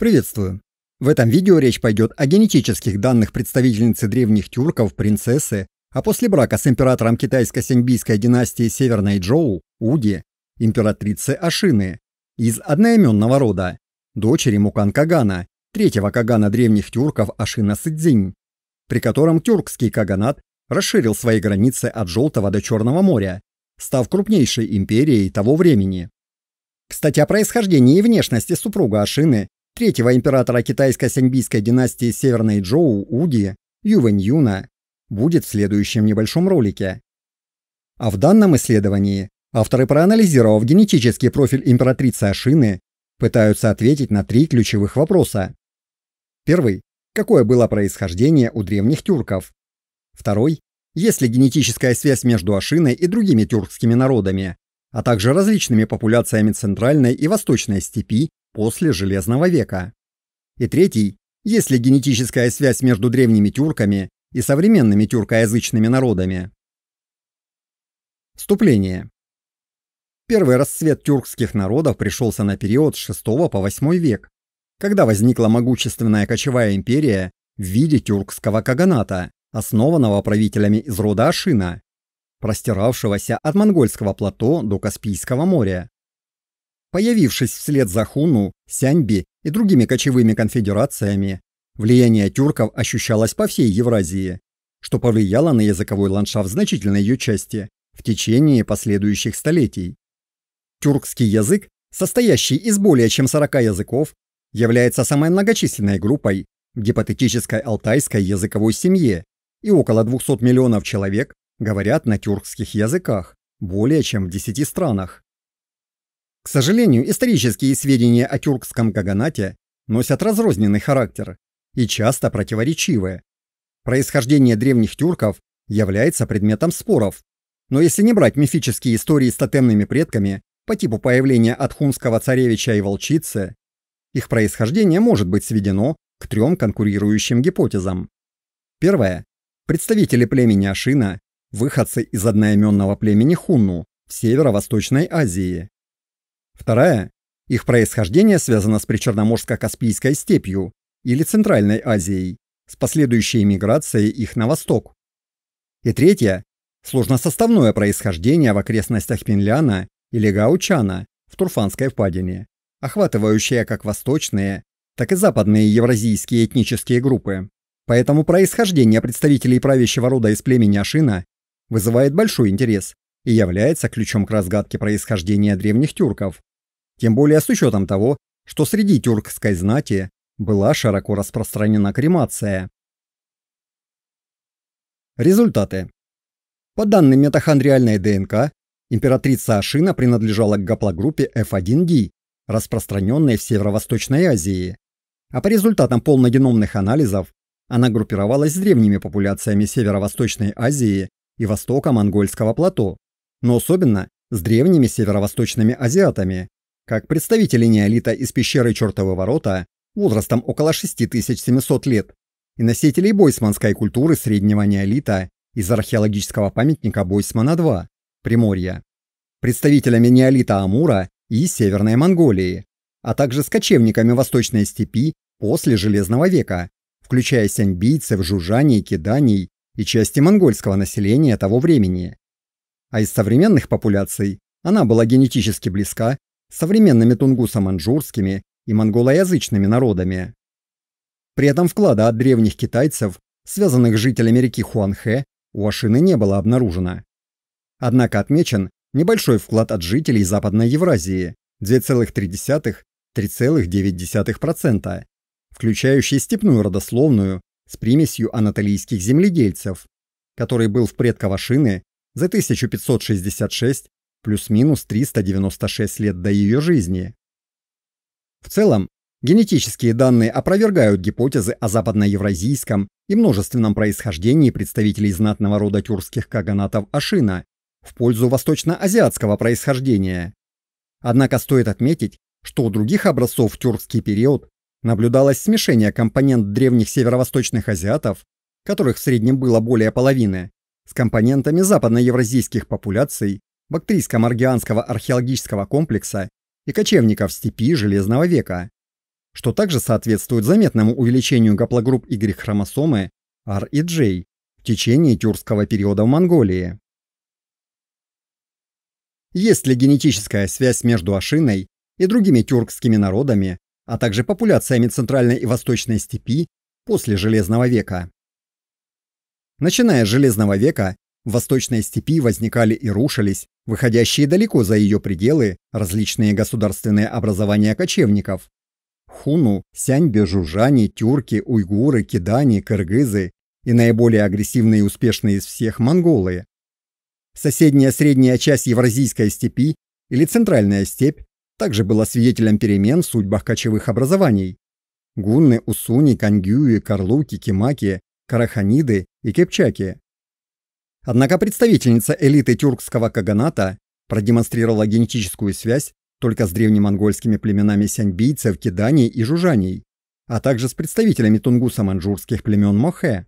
Приветствую! В этом видео речь пойдет о генетических данных представительницы древних тюрков, принцессы, а после брака с императором китайско-сяньбийской династии Северной Джоу, Уди, императрицы Ашины, из одноименного рода, дочери Мукан Кагана, третьего кагана древних тюрков Ашина Сыдзинь, при котором тюркский каганат расширил свои границы от Желтого до Черного моря, став крупнейшей империей того времени. Кстати, о происхождении и внешности супруга Ашины третьего императора китайско-сяньбийской династии Северной Джоу Уди Ювэнь Юна будет в следующем небольшом ролике. А в данном исследовании авторы, проанализировав генетический профиль императрицы Ашины, пытаются ответить на три ключевых вопроса. Первый. Какое было происхождение у древних тюрков? Второй. Есть ли генетическая связь между Ашиной и другими тюркскими народами, а также различными популяциями Центральной и Восточной степи после Железного века. И третий, есть ли генетическая связь между древними тюрками и современными тюркоязычными народами. Вступление. Первый расцвет тюркских народов пришелся на период с VI по VIII век, когда возникла могущественная кочевая империя в виде тюркского каганата, основанного правителями из рода Ашина, простиравшегося от монгольского плато до Каспийского моря. Появившись вслед за Хуну, Сяньби и другими кочевыми конфедерациями, влияние тюрков ощущалось по всей Евразии, что повлияло на языковой ландшафт значительной ее части в течение последующих столетий. Тюркский язык, состоящий из более чем 40 языков, является самой многочисленной группой в гипотетической алтайской языковой семье, и около 200 миллионов человек говорят на тюркских языках более чем в 10 странах. К сожалению, исторические сведения о тюркском каганате носят разрозненный характер и часто противоречивые. Происхождение древних тюрков является предметом споров, но если не брать мифические истории с тотемными предками по типу появления атхунского царевича и волчицы, их происхождение может быть сведено к трем конкурирующим гипотезам. Первое. Представители племени Ашина – выходцы из одноименного племени Хунну в северо-восточной Азии. Вторая – их происхождение связано с Причерноморско-Каспийской степью или Центральной Азией, с последующей миграцией их на восток. И третья – сложносоставное происхождение в окрестностях Пинляна или Гаучана в Турфанской впадине, охватывающее как восточные, так и западные евразийские этнические группы. Поэтому происхождение представителей правящего рода из племени Ашина вызывает большой интерес и является ключом к разгадке происхождения древних тюрков, тем более с учетом того, что среди тюркской знати была широко распространена кремация. Результаты. По данным митохондриальной ДНК, императрица Ашина принадлежала к гаплогруппе F1D, распространенной в Северо-Восточной Азии. А по результатам полногеномных анализов она группировалась с древними популяциями Северо-Восточной Азии и Востока Монгольского плато, но особенно с древними северо-восточными азиатами, как представители неолита из пещеры Чертовы Ворота возрастом около 6700 лет и носителей бойсманской культуры среднего неолита из археологического памятника Бойсмана-2, Приморья, представителями неолита Амура и Северной Монголии, а также с кочевниками Восточной степи после Железного века, включая сяньбийцев, жужаний, киданий и части монгольского населения того времени. А из современных популяций она была генетически близка современными тунгусо-маньчжурскими и монголоязычными народами. При этом вклада от древних китайцев, связанных с жителями реки Хуанхэ, у Ашины не было обнаружено. Однако отмечен небольшой вклад от жителей Западной Евразии 2,3-3,9%, включающий степную родословную с примесью анатолийских земледельцев, который был в предков Ашины за 1566 плюс-минус 396 лет до ее жизни. В целом, генетические данные опровергают гипотезы о западноевразийском и множественном происхождении представителей знатного рода тюркских каганатов Ашина в пользу восточноазиатского происхождения. Однако стоит отметить, что у других образцов в тюркский период наблюдалось смешение компонент древних северо-восточных азиатов, которых в среднем было более половины, с компонентами западноевразийских популяций, бактрийско-маргианского археологического комплекса и кочевников степи Железного века, что также соответствует заметному увеличению гаплогрупп Y-хромосомы R и J в течение тюркского периода в Монголии. Есть ли генетическая связь между Ашиной и другими тюркскими народами, а также популяциями Центральной и Восточной степи после Железного века? Начиная с Железного века, Восточные степи возникали и рушились, выходящие далеко за ее пределы, различные государственные образования кочевников. Хуну, сяньбе, жужжане, тюрки, уйгуры, кидани, кыргызы и наиболее агрессивные и успешные из всех монголы. Соседняя средняя часть Евразийской степи или Центральная степь также была свидетелем перемен в судьбах кочевых образований. Гунны, Усуни, Кангюи, Карлуки, Кимаки, Караханиды и Кепчаки Однако представительница элиты тюркского каганата продемонстрировала генетическую связь только с древнемонгольскими племенами сяньбийцев, киданий и жужаний, а также с представителями тунгуса манжурских племен Мохе.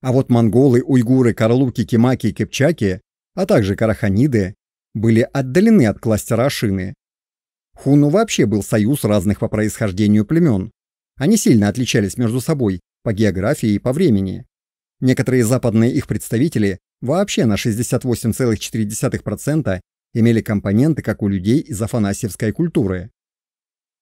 А вот монголы, уйгуры, карлуки, кимаки и кепчаки, а также караханиды, были отдалены от кластера Ашины. Хуну вообще был союз разных по происхождению племен. Они сильно отличались между собой по географии и по времени. Некоторые западные их представители вообще на 68,4% имели компоненты, как у людей из афанасьевской культуры.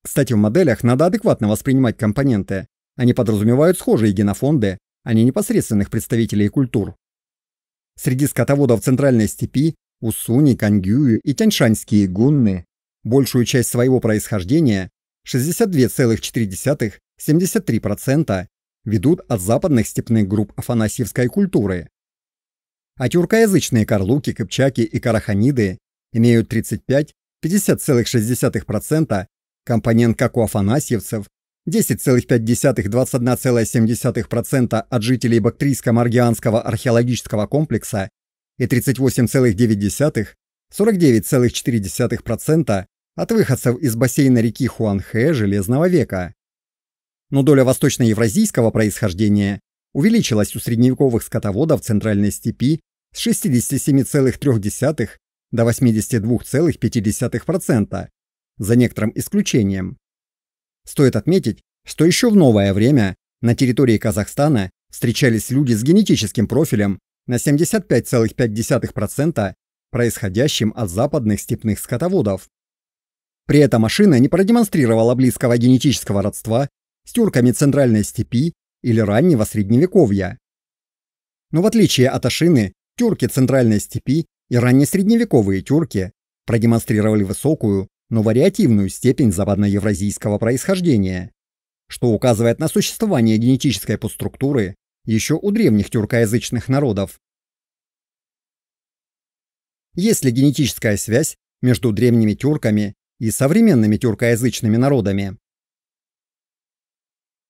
Кстати, в моделях надо адекватно воспринимать компоненты. Они подразумевают схожие генофонды, а не непосредственных представителей культур. Среди скотоводов Центральной степи Уссуни, Кангюи и Тяньшанские гунны большую часть своего происхождения 62,4-73% ведут от западных степных групп афанасьевской культуры. А тюркоязычные карлуки, кыпчаки и караханиды имеют 35-50,6% компонент как у афанасьевцев, 10,5-21,7% от жителей Бактрийско-Маргианского археологического комплекса и 38,9-49,4% от выходцев из бассейна реки Хуанхэ Железного века но доля восточноевразийского происхождения увеличилась у средневековых скотоводов Центральной степи с 67,3 до 82,5%, за некоторым исключением. Стоит отметить, что еще в новое время на территории Казахстана встречались люди с генетическим профилем на 75,5% происходящим от западных степных скотоводов. При этом машина не продемонстрировала близкого генетического родства с тюрками Центральной степи или раннего Средневековья. Но в отличие от Ашины, тюрки Центральной степи и раннесредневековые тюрки продемонстрировали высокую, но вариативную степень западноевразийского происхождения, что указывает на существование генетической подструктуры еще у древних тюркоязычных народов. Есть ли генетическая связь между древними тюрками и современными тюркоязычными народами?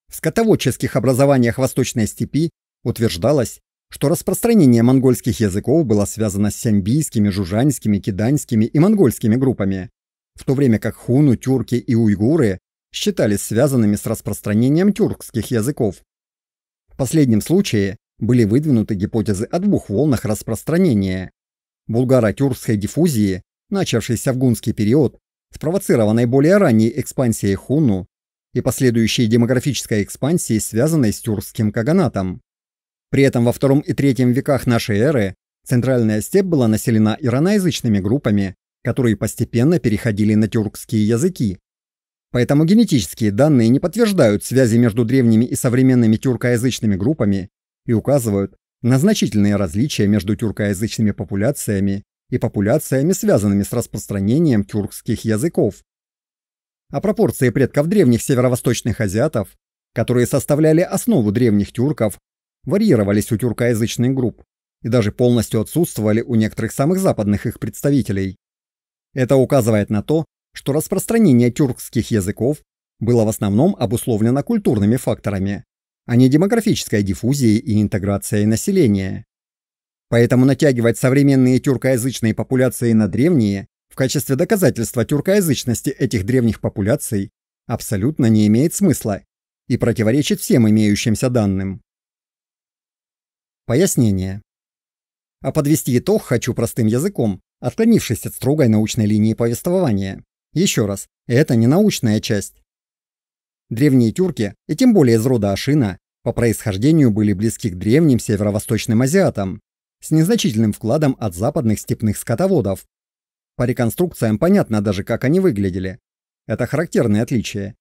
В скотоводческих образованиях Восточной степи утверждалось, что распространение монгольских языков было связано с сяньбийскими, жужанскими, киданскими и монгольскими группами, в то время как хуну, тюрки и уйгуры считались связанными с распространением тюркских языков. В последнем случае были выдвинуты гипотезы о двух волнах распространения. Булгаро-тюркской диффузии, начавшейся в гунский период, спровоцированной более ранней экспансией хуну и последующей демографической экспансии, связанной с тюркским каганатом. При этом во втором и третьем веках нашей эры центральная степь была населена ираноязычными группами, которые постепенно переходили на тюркские языки. Поэтому генетические данные не подтверждают связи между древними и современными тюркоязычными группами и указывают на значительные различия между тюркоязычными популяциями и популяциями, связанными с распространением тюркских языков. А пропорции предков древних северо-восточных азиатов, которые составляли основу древних тюрков, варьировались у тюркоязычных групп и даже полностью отсутствовали у некоторых самых западных их представителей. Это указывает на то, что распространение тюркских языков было в основном обусловлено культурными факторами, а не демографической диффузией и интеграцией населения. Поэтому натягивать современные тюркоязычные популяции на древние в качестве доказательства тюркоязычности этих древних популяций абсолютно не имеет смысла и противоречит всем имеющимся данным. Пояснение. А подвести итог хочу простым языком, отклонившись от строгой научной линии повествования. Еще раз, это не научная часть. Древние тюрки, и тем более из рода Ашина, по происхождению были близки к древним северо-восточным азиатам, с незначительным вкладом от западных степных скотоводов, по реконструкциям понятно даже, как они выглядели. Это характерное отличие.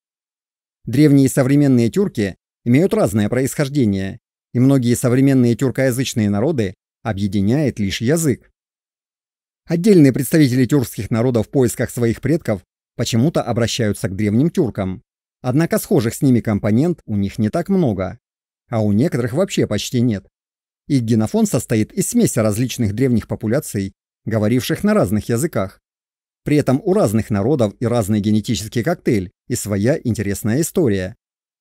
Древние и современные тюрки имеют разное происхождение, и многие современные тюркоязычные народы объединяет лишь язык. Отдельные представители тюркских народов в поисках своих предков почему-то обращаются к древним тюркам. Однако схожих с ними компонент у них не так много, а у некоторых вообще почти нет. Их генофон состоит из смеси различных древних популяций говоривших на разных языках. При этом у разных народов и разный генетический коктейль, и своя интересная история.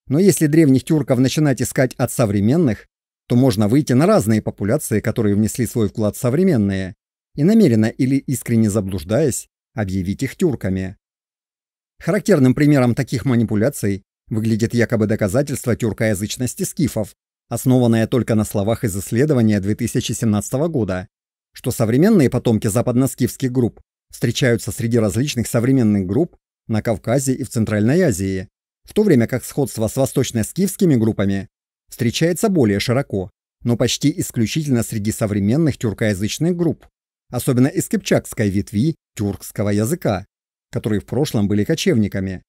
Но если древних тюрков начинать искать от современных, то можно выйти на разные популяции, которые внесли свой вклад в современные, и намеренно или искренне заблуждаясь, объявить их тюрками. Характерным примером таких манипуляций выглядит якобы доказательство тюркоязычности скифов, основанное только на словах из исследования 2017 года что современные потомки западноскифских групп встречаются среди различных современных групп на Кавказе и в Центральной Азии, в то время как сходство с восточноскифскими группами встречается более широко, но почти исключительно среди современных тюркоязычных групп, особенно из кипчакской ветви тюркского языка, которые в прошлом были кочевниками.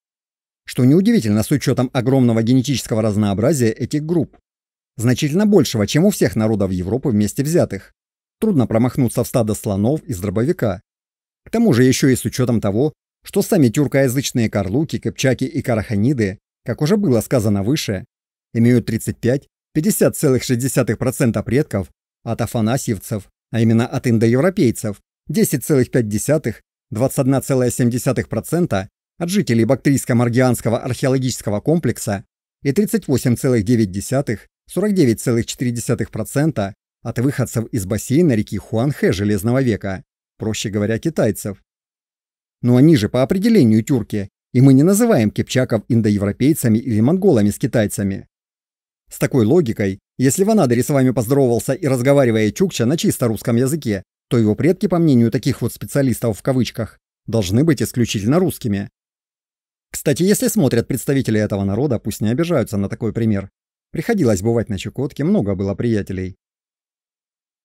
Что неудивительно с учетом огромного генетического разнообразия этих групп, значительно большего, чем у всех народов Европы вместе взятых. Трудно промахнуться в стадо слонов из дробовика. К тому же еще и с учетом того, что сами тюркоязычные карлуки, кыпчаки и караханиды, как уже было сказано выше, имеют 35-50,6% предков от афанасьевцев, а именно от индоевропейцев, 10,5-21,7% от жителей Бактрийско-Маргианского археологического комплекса и 38,9-49,4% от выходцев из бассейна реки Хуанхэ Железного века, проще говоря, китайцев. Но они же по определению тюрки, и мы не называем кипчаков индоевропейцами или монголами с китайцами. С такой логикой, если Ванадыри с вами поздоровался и разговаривая чукча на чисто русском языке, то его предки, по мнению таких вот специалистов в кавычках, должны быть исключительно русскими. Кстати, если смотрят представители этого народа, пусть не обижаются на такой пример. Приходилось бывать на Чукотке, много было приятелей.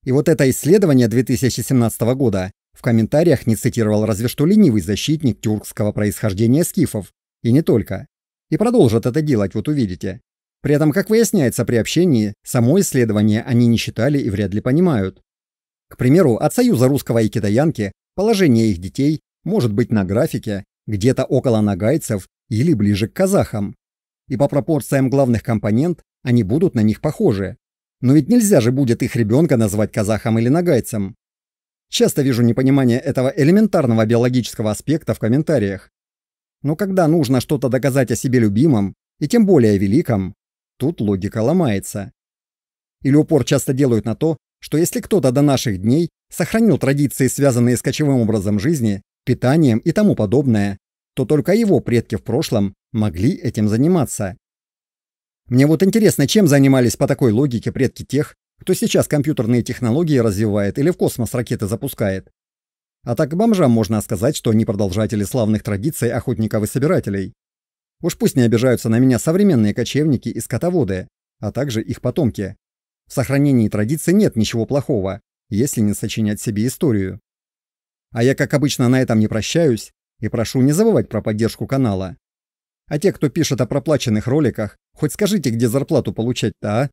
И вот это исследование 2017 года в комментариях не цитировал разве что ленивый защитник тюркского происхождения скифов. И не только. И продолжат это делать, вот увидите. При этом, как выясняется при общении, само исследование они не считали и вряд ли понимают. К примеру, от Союза русского и китаянки положение их детей может быть на графике, где-то около нагайцев или ближе к казахам. И по пропорциям главных компонент они будут на них похожи. Но ведь нельзя же будет их ребенка назвать казахом или нагайцем. Часто вижу непонимание этого элементарного биологического аспекта в комментариях. Но когда нужно что-то доказать о себе любимом, и тем более великом, тут логика ломается. Или упор часто делают на то, что если кто-то до наших дней сохранил традиции, связанные с кочевым образом жизни, питанием и тому подобное, то только его предки в прошлом могли этим заниматься. Мне вот интересно, чем занимались по такой логике предки тех, кто сейчас компьютерные технологии развивает или в космос ракеты запускает. А так бомжам можно сказать, что они продолжатели славных традиций охотников и собирателей. Уж пусть не обижаются на меня современные кочевники и скотоводы, а также их потомки. В сохранении традиций нет ничего плохого, если не сочинять себе историю. А я, как обычно, на этом не прощаюсь и прошу не забывать про поддержку канала. А те, кто пишет о проплаченных роликах, Хоть скажите, где зарплату получать-то, а?